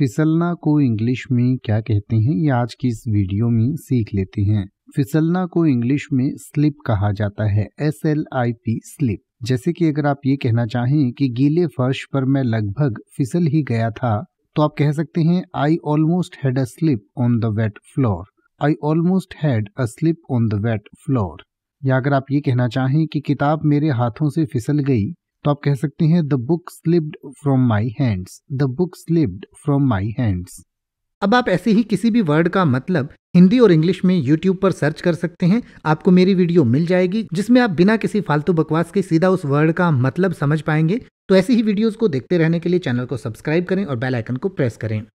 फिसलना को इंग्लिश में क्या कहते हैं ये आज की इस वीडियो में सीख लेते हैं फिसलना को इंग्लिश में स्लिप कहा जाता है S L I P slip जैसे कि अगर आप ये कहना चाहें कि गीले फर्श पर मैं लगभग फिसल ही गया था तो आप कह सकते हैं I almost had a slip on the wet floor I almost had a slip on the wet floor या अगर आप ये कहना चाहें कि किताब मेरे हाथों से फिसल गई तो आप कह सकते हैं the book slipped from my hands the book slipped from my hands अब आप ऐसे ही किसी भी वर्ड का मतलब हिंदी और इंग्लिश में यूट्यूब पर सर्च कर सकते हैं आपको मेरी वीडियो मिल जाएगी जिसमें आप बिना किसी फालतू बकवास के सीधा उस वर्ड का मतलब समझ पाएंगे तो ऐसी ही वीडियोस को देखते रहने के लिए चैनल को सब्सक्राइब करें और बेल आइकन को प्रेस करें